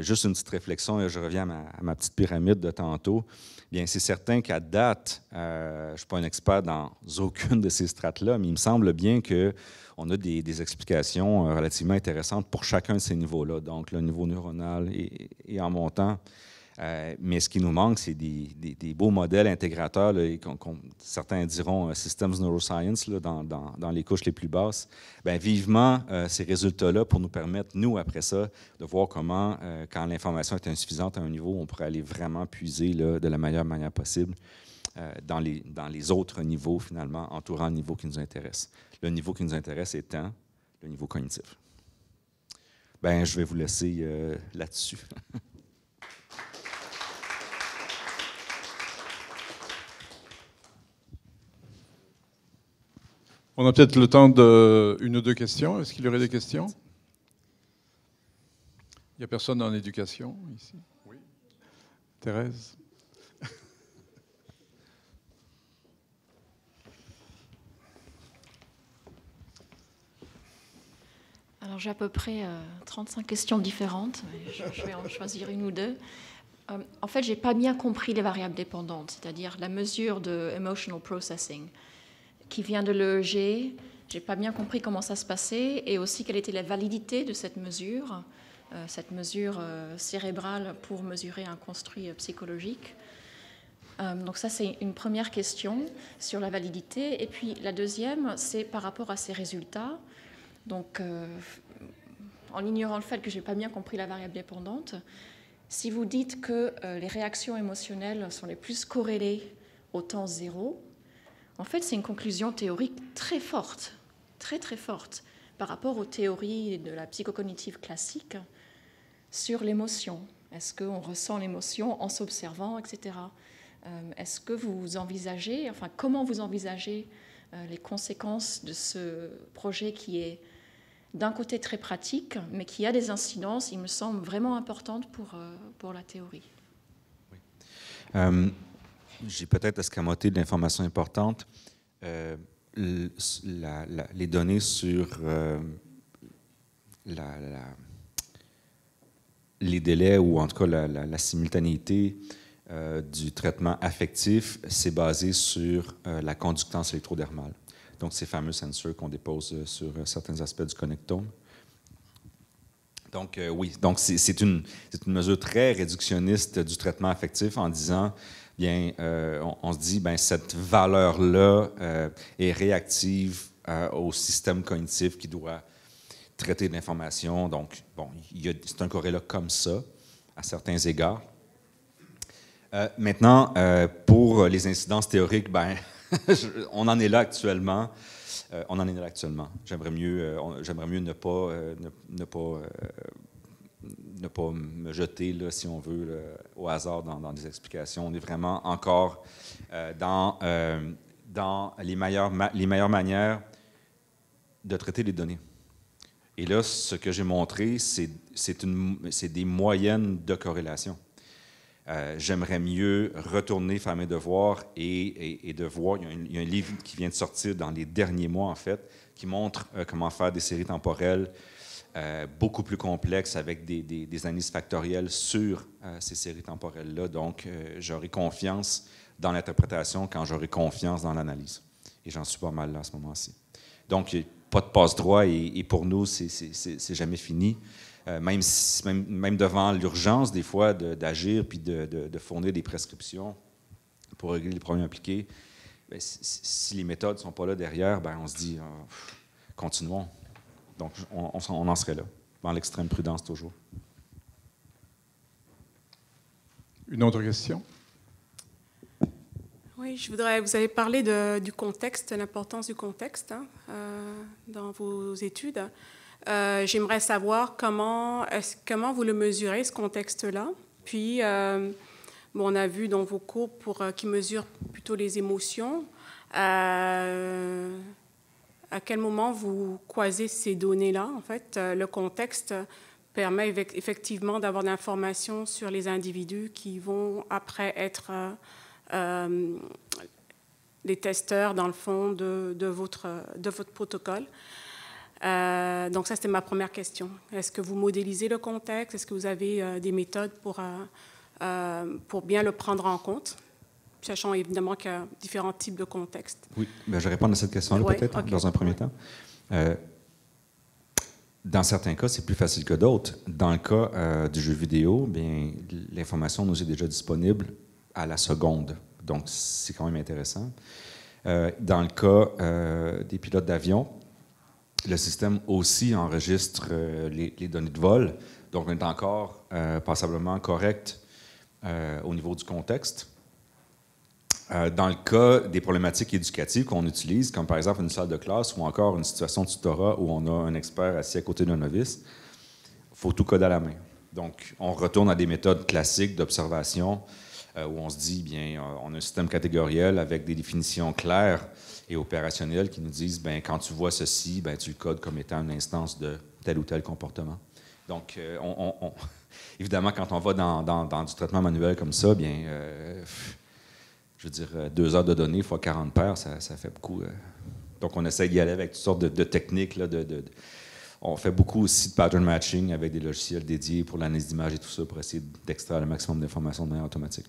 juste une petite réflexion, et je reviens à ma, petite pyramide de tantôt. Bien, c'est certain qu'à date, je ne suis pas un expert dans aucune de ces strates-là, mais il me semble bien que on a des, explications relativement intéressantes pour chacun de ces niveaux-là. Donc, le niveau neuronal et, et en montant, euh, mais ce qui nous manque, c'est des, beaux modèles intégrateurs, là, certains diront euh, Systems Neuroscience, dans, les couches les plus basses. Bien, vivement, euh, ces résultats-là pour nous permettre, nous, après ça, de voir comment, quand l'information est insuffisante à un niveau, on pourrait aller vraiment puiser de la meilleure manière possible dans, les, dans les autres niveaux, finalement, entourant le niveau qui nous intéresse. Le niveau qui nous intéresse étant le niveau cognitif. Ben, je vais vous laisser là-dessus. On a peut-être le temps d'une ou deux questions. Est-ce qu'il y aurait des questions Il n'y a personne en éducation ici Oui. Thérèse Alors j'ai à peu près 35 euh, questions différentes, je, vais en choisir une ou deux. Euh, en fait, j'ai pas bien compris les variables dépendantes, c'est-à-dire la mesure de emotional processing qui vient de l'EEG. J'ai pas bien compris comment ça se passait et aussi quelle était la validité de cette mesure, euh, cette mesure euh, cérébrale pour mesurer un construit euh, psychologique. donc ça, c'est une première question sur la validité. Et puis la deuxième, c'est par rapport à ces résultats. Donc, en ignorant le fait que j'ai pas bien compris la variable dépendante, si vous dites que les réactions émotionnelles sont les plus corrélées au temps zéro, en fait, c'est une conclusion théorique très forte, très très forte, par rapport aux théories de la psychocognitive classique sur l'émotion. Est-ce qu'on ressent l'émotion en s'observant, etc. Euh, est-ce que vous envisagez, enfin, comment vous envisagez euh, les conséquences de ce projet qui est d'un côté très pratique, mais qui a des incidences, il me semble, vraiment importantes pour, euh, pour la théorie. J'ai peut-être escamoté l'information importante. Euh, les données sur euh, les délais ou en tout cas la, simultanéité euh, du traitement affectif, c'est basé sur la conductance électrodermale. Donc, ces fameux sensors qu'on dépose sur certains aspects du connectome. Donc, oui, donc c'est une, une mesure très réductionniste du traitement affectif en disant euh, on, se dit, ben, cette valeur-là euh, est réactive euh, au système cognitif qui doit traiter de l'information. Donc, bon, c'est un corrélat comme ça, à certains égards. maintenant, pour les incidences théoriques, ben, on en est là actuellement. on en est là actuellement. J'aimerais mieux, j'aimerais mieux ne pas, ne pas ne pas me jeter, si on veut, au hasard dans, des explications. On est vraiment encore euh, dans, euh, dans les, meilleures les meilleures manières de traiter les données. Et là, ce que j'ai montré, c'est des moyennes de corrélation. Euh, j'aimerais mieux retourner faire mes devoirs et, de voir. il y, a un livre qui vient de sortir dans les derniers mois, en fait, qui montre comment faire des séries temporelles euh, beaucoup plus complexe avec des, analyses factorielles sur euh, ces séries temporelles-là. Donc, euh, j'aurai confiance dans l'interprétation quand j'aurai confiance dans l'analyse. Et j'en suis pas mal là à ce moment-ci. Donc, pas de passe-droit et, pour nous, c'est jamais fini. Même, devant l'urgence, des fois, d'agir puis de, fournir des prescriptions pour régler les problèmes impliqués, ben, si, les méthodes ne sont pas là derrière, ben, on se dit, oh, continuons, donc, on, en serait là, dans l'extrême prudence toujours. Une autre question? Oui, je voudrais. Vous avez parlé du contexte, l'importance du contexte hein, euh, dans vos études. Euh, j'aimerais savoir comment, comment vous le mesurez ce contexte-là. Puis, euh, bon, on a vu dans vos cours pour qui mesurent plutôt les émotions à quel moment vous croisez ces données-là. En fait, euh, le contexte permet effectivement d'avoir de l'information sur les individus qui vont après être euh, euh, les testeurs, dans le fond, de, votre, de votre protocole. donc ça, c'était ma première question. Est-ce que vous modélisez le contexte Est-ce que vous avez des méthodes pour, pour bien le prendre en compte sachant évidemment qu'il y a différents types de contextes. Oui, ben, je réponds à cette question-là peut-être dans un premier temps. Euh, dans certains cas, c'est plus facile que d'autres. Dans le cas euh, du jeu vidéo, bien, l'information nous est déjà disponible à la seconde. Donc, c'est quand même intéressant. Euh, dans le cas des pilotes d'avion, le système aussi enregistre les, les, données de vol. Donc, on est encore passablement correct au niveau du contexte. Euh, dans le cas des problématiques éducatives qu'on utilise, comme par exemple une salle de classe ou encore une situation de tutorat où on a un expert assis à côté d'un novice, il faut tout coder à la main. Donc, on retourne à des méthodes classiques d'observation euh, où on se dit, bien, euh, on a un système catégoriel avec des définitions claires et opérationnelles qui nous disent, bien, quand tu vois ceci, bien, tu le codes comme étant une instance de tel ou tel comportement. Donc, évidemment, quand on va dans, du traitement manuel comme ça, bien, je veux dire, euh, deux heures de données fois 40 paires, ça, fait beaucoup. Euh. Donc, on essaie d'y aller avec toutes sortes de, techniques. Là, de, on fait beaucoup aussi de pattern matching avec des logiciels dédiés pour l'analyse d'image et tout ça pour essayer d'extraire le maximum d'informations de manière automatique.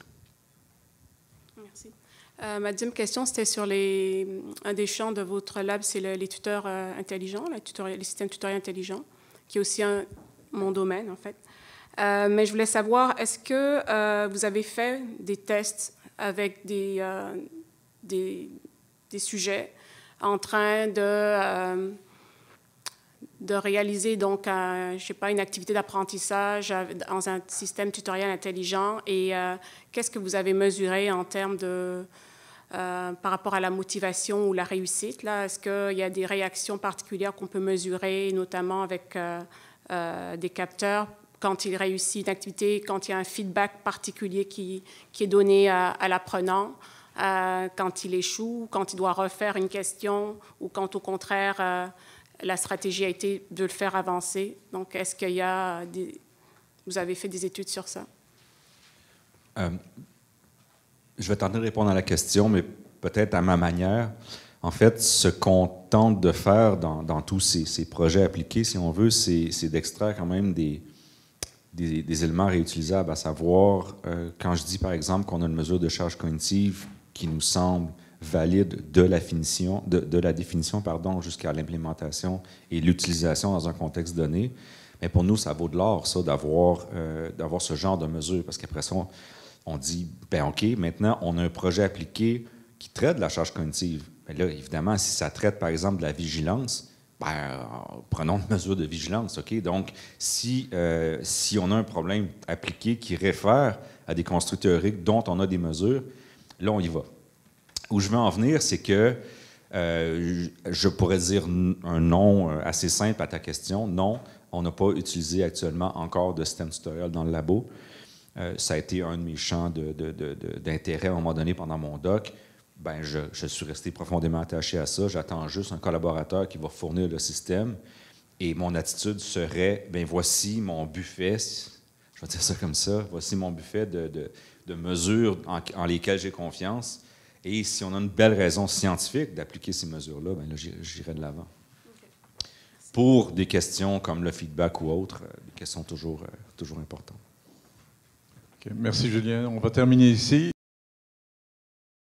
Merci. Euh, ma deuxième question, c'était sur les, un des champs de votre lab, c'est les tuteurs intelligents, les, systèmes tutoriels intelligents, qui est aussi un, mon domaine en fait. mais je voulais savoir, est-ce que vous avez fait des tests avec euh, des, des, sujets en train de, euh, de réaliser donc, je sais pas, une activité d'apprentissage dans un système tutoriel intelligent et euh, qu'est-ce que vous avez mesuré en termes de... par rapport à la motivation ou la réussite, là, est-ce qu'il y a des réactions particulières qu'on peut mesurer, notamment avec des capteurs quand il réussit une activité, quand il y a un feedback particulier qui, est donné à, l'apprenant, euh, quand il échoue, quand il doit refaire une question ou quand au contraire euh, la stratégie a été de le faire avancer. Donc est-ce qu'il y a des... Vous avez fait des études sur ça euh, Je vais tenter de répondre à la question, mais peut-être à ma manière. En fait, ce qu'on tente de faire dans, tous ces, projets appliqués, si on veut, c'est d'extraire quand même des, des, éléments réutilisables, à savoir, euh, quand je dis par exemple qu'on a une mesure de charge cognitive qui nous semble valide de la, de, définition pardon, jusqu'à l'implémentation et l'utilisation dans un contexte donné, mais pour nous, ça vaut de l'or, ça, euh, d'avoir ce genre de mesure, parce qu'après ça, on, dit, ben OK, maintenant, on a un projet appliqué qui traite de la charge cognitive. Mais là, évidemment, si ça traite, par exemple, de la vigilance, prenons une mesure de vigilance. OK? Donc, si, euh, si on a un problème appliqué qui réfère à des constructeurs théoriques dont on a des mesures, là, on y va. Où je veux en venir, c'est que euh, je pourrais dire un nom euh, assez simple à ta question. Non, on n'a pas utilisé actuellement encore de système tutoriel dans le labo. ça a été un de mes champs d'intérêt à un moment donné pendant mon doc ben je, suis resté profondément attaché à ça. J'attends juste un collaborateur qui va fournir le système. Et mon attitude serait, ben voici mon buffet, je vais dire ça comme ça, voici mon buffet de, de, de mesures en, lesquelles j'ai confiance. Et si on a une belle raison scientifique d'appliquer ces mesures-là, ben là, j'irai de l'avant. Pour des questions comme le feedback ou autre, euh, des questions toujours, euh, toujours importantes. Merci Julien. On va terminer ici.